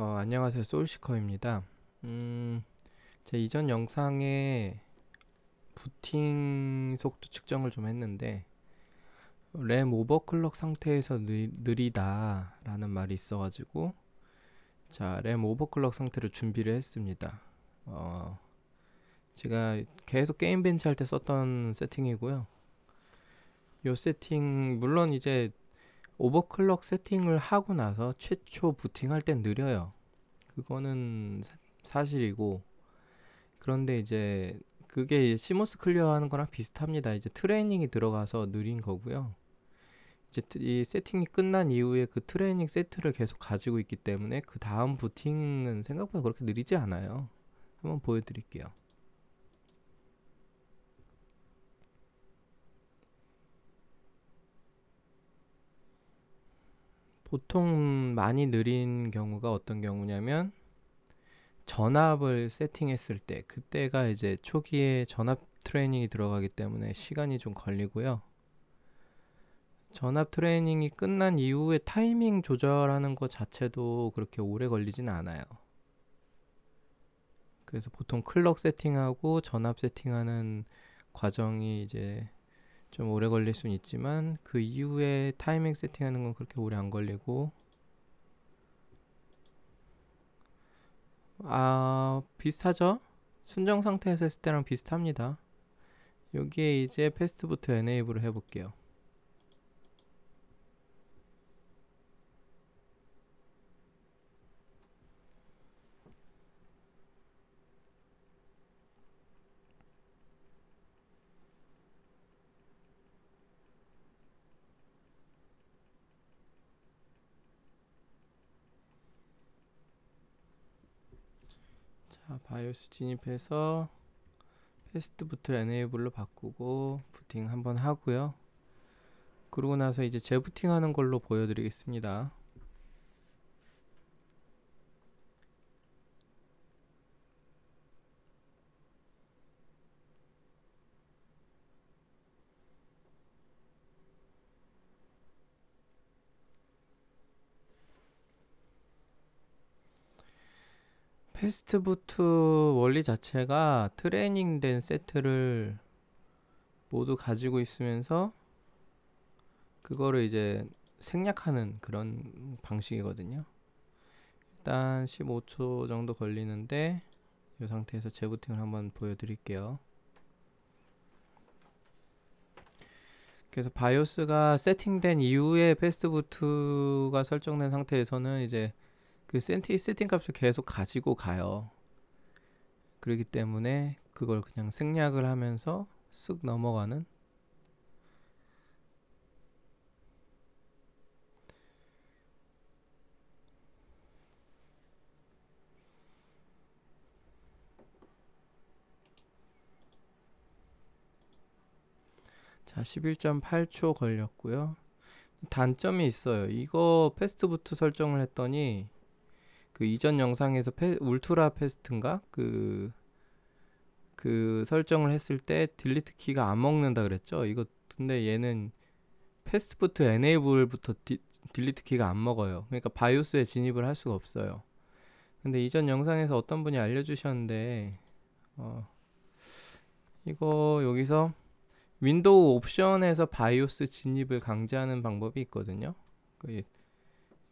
어, 안녕하세요 소울시커입니다 음, 제 이전 영상에 부팅 속도 측정을 좀 했는데 램 오버클럭 상태에서 느리, 다 라는 말이 있어 가지고 자 램 오버클럭 상태를 준비를 했습니다 어, 제가 계속 게임 벤치 할때 썼던 세팅이고요 요 세팅 물론 이제 오버클럭 세팅을 하고 나서 최초 부팅할 땐 느려요. 그거는 사, 실이고 그런데 이제 그게 시모스 클리어 하는 거랑 비슷합니다. 이제 트레이닝이 들어가서 느린 거고요. 이제 이 세팅이 끝난 이후에 그 트레이닝 세트를 계속 가지고 있기 때문에 그 다음 부팅은 생각보다 그렇게 느리지 않아요. 한번 보여드릴게요. 보통 많이 느린 경우가 어떤 경우냐면 전압을 세팅했을 때 그때가 이제 초기에 전압 트레이닝이 들어가기 때문에 시간이 좀 걸리고요. 전압 트레이닝이 끝난 이후에 타이밍 조절하는 것 자체도 그렇게 오래 걸리진 않아요. 그래서 보통 클럭 세팅하고 전압 세팅하는 과정이 이제 좀 오래 걸릴 수는 있지만 그 이후에 타이밍 세팅하는 건 그렇게 오래 안 걸리고 아 비슷하죠? 순정 상태에서 했을 때랑 비슷합니다. 여기에 이제 패스트부터 에네이블을 해볼게요. 바이오스 진입해서 패스트 부트 에네이블로 바꾸고 부팅 한번 하고요. 그러고 나서 이제 재부팅하는 걸로 보여드리겠습니다. 패스트부트 원리 자체가 트레이닝된 세트를 모두 가지고 있으면서 그거를 이제 생략하는 그런 방식이거든요. 일단 15초 정도 걸리는데 이 상태에서 재부팅을 한번 보여드릴게요. 그래서 바이오스가 세팅된 이후에 패스트부트가 설정된 상태에서는 이제 그 센티 세팅 값을 계속 가지고 가요. 그렇기 때문에 그걸 그냥 생략을 하면서 쓱 넘어가는 자 11.8초 걸렸고요 단점이 있어요 이거 패스트부트 설정을 했더니 그 이전 영상에서 페, 울트라 패스트인가 그그 그 설정을 했을 때 딜리트 키가 안 먹는다 그랬죠. 이거 근데 얘는 패스트부터 에네이블부터 디, 딜리트 키가 안 먹어요. 그러니까 바이오스에 진입을 할 수가 없어요. 근데 이전 영상에서 어떤 분이 알려주셨는데 어, 이거 여기서 윈도우 옵션에서 바이오스 진입을 강제하는 방법이 있거든요. 그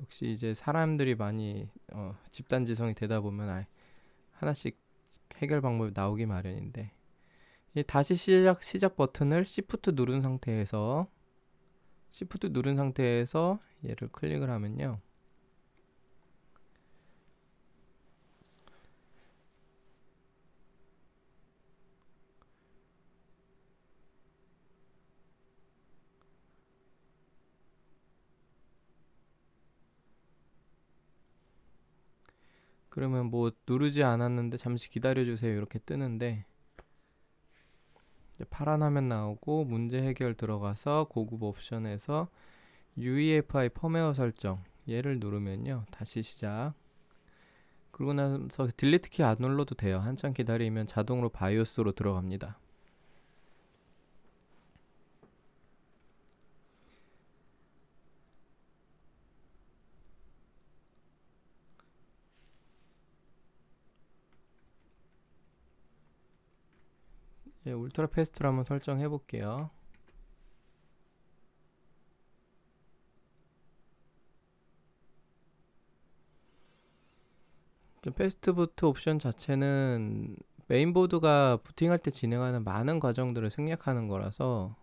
역시 이제 사람들이 많이 어, 집단 지성이 되다 보면 아, 하나씩 해결 방법이 나오기 마련인데 이제 다시 시작 시작 버튼을 시프트 누른 상태에서 시프트 누른 상태에서 얘를 클릭을 하면요. 그러면 뭐 누르지 않았는데 잠시 기다려주세요 이렇게 뜨는데 파란 화면 나오고 문제 해결 들어가서 고급 옵션에서 UEFI 펌웨어 설정 얘를 누르면요 다시 시작 그러고 나서 딜리트 키 안 눌러도 돼요 한참 기다리면 자동으로 바이오스로 들어갑니다 예, 울트라 패스트로 한번 설정해 볼게요. 패스트부트 옵션 자체는 메인보드가 부팅할 때 진행하는 많은 과정들을 생략하는 거라서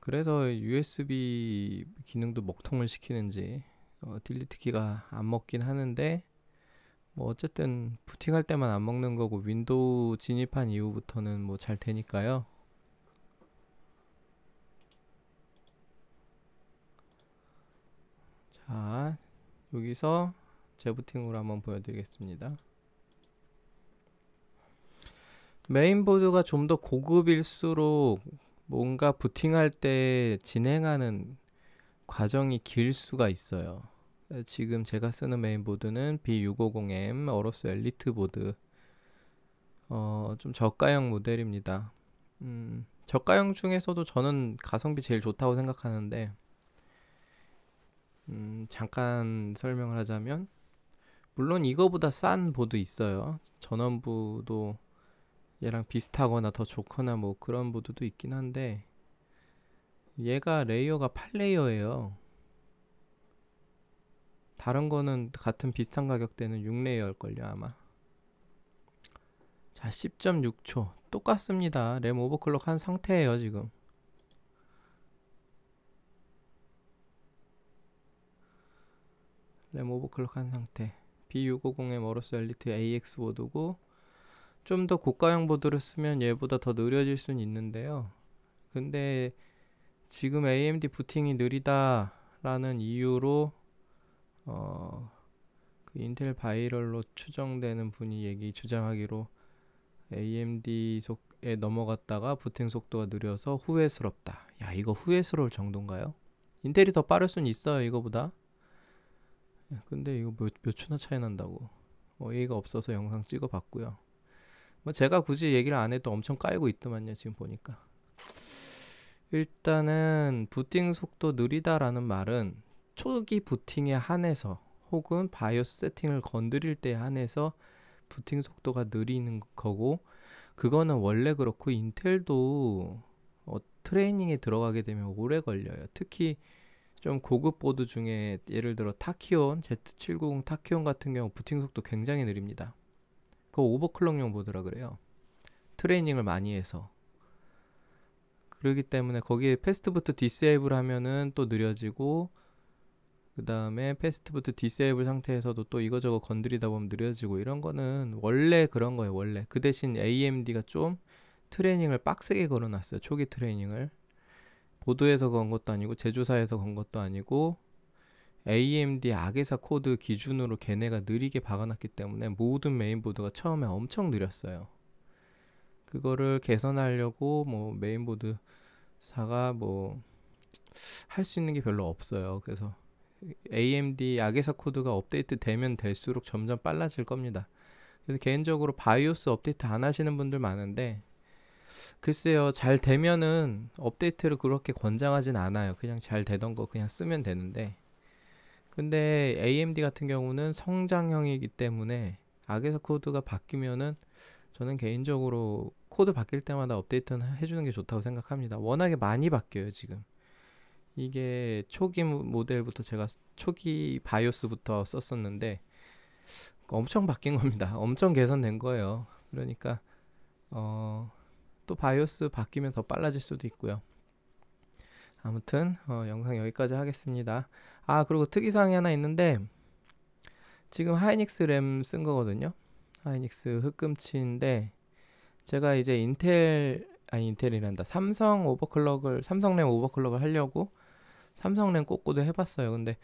그래서 USB 기능도 먹통을 시키는지 어, 딜리트 키가 안 먹긴 하는데 뭐 어쨌든 부팅할 때만 안 먹는 거고 윈도우 진입한 이후부터는 뭐 잘 되니까요. 자, 여기서 재부팅으로 한번 보여드리겠습니다. 메인보드가 좀 더 고급일수록 뭔가 부팅할 때 진행하는 과정이 길 수가 있어요. 지금 제가 쓰는 메인보드는 B650M 어로스 엘리트 보드 어, 좀 저가형 모델입니다 음, 저가형 중에서도 저는 가성비 제일 좋다고 생각하는데 음, 잠깐 설명을 하자면 물론 이거보다 싼 보드 있어요 전원부도 얘랑 비슷하거나 더 좋거나 뭐 그런 보드도 있긴 한데 얘가 레이어가 8레이어예요 다른 거는 같은 비슷한 가격대는 6레이어일걸요 아마 자 10.6초 똑같습니다 램 오버클럭 한 상태예요 지금 램 오버클럭 한 상태 B650의 머러스 엘리트 AX 보드고 좀 더 고가형 보드를 쓰면 얘보다 더 느려질 수는 있는데요 근데 지금 AMD 부팅이 느리다라는 이유로 어, 그 인텔 바이럴로 추정되는 분이 얘기 주장하기로 AMD 속에 넘어갔다가 부팅 속도가 느려서 후회스럽다. 야, 이거 후회스러울 정도인가요? 인텔이 더 빠를 순 있어요, 이거보다. 예, 근데 이거 몇, 몇 초나 차이 난다고. 어이가 뭐 없어서 영상 찍어봤고요. 뭐 제가 굳이 얘기를 안 해도 엄청 깔고 있더만요, 지금 보니까. 일단은 부팅 속도 느리다라는 말은 초기 부팅에 한해서 혹은 바이오스 세팅을 건드릴 때에 한해서 부팅 속도가 느리는 거고 그거는 원래 그렇고 인텔도 어, 트레이닝에 들어가게 되면 오래 걸려요. 특히 좀 고급 보드 중에 예를 들어 타키온 Z790 타키온 같은 경우 부팅 속도 굉장히 느립니다. 그 오버클럭용 보드라 그래요. 트레이닝을 많이 해서 그러기 때문에 거기에 패스트부터 디세이블 하면은 또 느려지고 그 다음에 패스트부터 디세이블 상태에서도 또 이거저거 건드리다 보면 느려지고 이런 거는 원래 그런 거예요 원래 그 대신 AMD가 좀 트레이닝을 빡세게 걸어놨어요 초기 트레이닝을 보드에서건 것도 아니고 제조사에서 건 것도 아니고 AMD 악의사 코드 기준으로 걔네가 느리게 박아놨기 때문에 모든 메인보드가 처음에 엄청 느렸어요 그거를 개선하려고 뭐 메인보드사가 뭐 할 수 있는 게 별로 없어요 그래서 AMD 약에서 코드가 업데이트 되면 될수록 점점 빨라질 겁니다. 그래서 개인적으로 바이오스 업데이트 안 하시는 분들 많은데 글쎄요 잘 되면은 업데이트를 그렇게 권장하진 않아요. 그냥 잘 되던 거 그냥 쓰면 되는데 근데 AMD 같은 경우는 성장형이기 때문에 악에서 코드가 바뀌면은 저는 개인적으로 코드 바뀔 때마다 업데이트는 해주는 게 좋다고 생각합니다. 워낙에 많이 바뀌어요 지금. 이게 초기 모델부터 제가 초기 바이오스부터 썼었는데 엄청 바뀐 겁니다. 엄청 개선된 거예요. 그러니까 어, 또 바이오스 바뀌면 더 빨라질 수도 있고요. 아무튼 어, 영상 여기까지 하겠습니다. 아 그리고 특이사항이 하나 있는데 지금 하이닉스 램 쓴 거거든요. 하이닉스 흑금치인데 제가 이제 인텔 아니 인텔이란다 삼성 오버클럭을 삼성 램 오버클럭을 하려고 삼성랜 꽂고도 해봤어요. 근데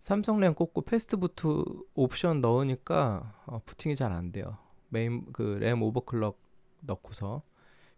삼성랜 꽂고 패스트부트 옵션 넣으니까 어, 부팅이 잘 안 돼요. 메인 그 램 오버클럭 넣고서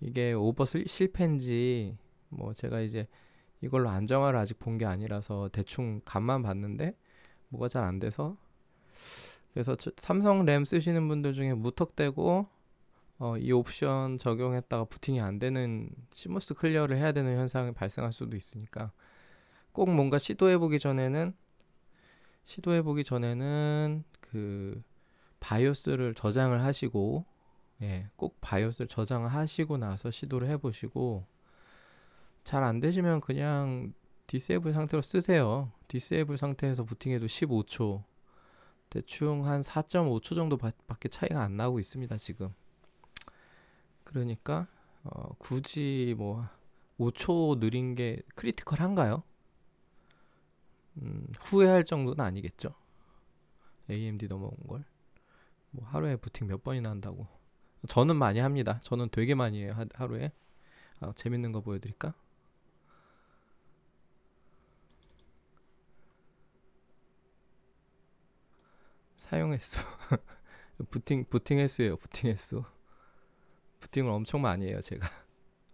이게 오버 실패인지 뭐 제가 이제 이걸로 안정화를 아직 본 게 아니라서 대충 감만 봤는데 뭐가 잘 안 돼서 그래서 삼성 램 쓰시는 분들 중에 무턱대고 어, 이 옵션 적용했다가 부팅이 안 되는 시모스 클리어를 해야 되는 현상이 발생할 수도 있으니까 꼭 뭔가 시도해보기 전에는 시도해보기 전에는 그 바이오스를 저장을 하시고 예, 꼭 바이오스를 저장하시고 나서 시도를 해보시고 잘 안 되시면 그냥 디세이블 상태로 쓰세요. 디세이블 상태에서 부팅해도 15초 대충 한 4.5초 정도 밖에 차이가 안 나고 있습니다 지금 그러니까 어, 굳이 뭐 5초 느린 게 크리티컬한가요? 음, 후회할 정도는 아니겠죠. AMD 넘어온 걸. 뭐 하루에 부팅 몇 번이나 한다고. 저는 많이 합니다. 저는 되게 많이 해요. 하, 루에 아, 어, 재밌는 거 보여드릴까? 사용했어. 부팅 부팅 횟수예요. 부팅 횟수. 부팅을 엄청 많이 해요. 제가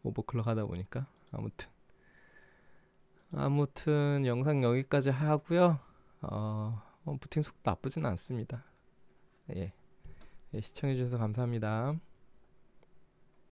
오버클럭 하다 보니까 아무튼. 아무튼 영상 여기까지 하고요. 어, 뭐 부팅 속도 나쁘진 않습니다. 예. 예 시청해주셔서 감사합니다.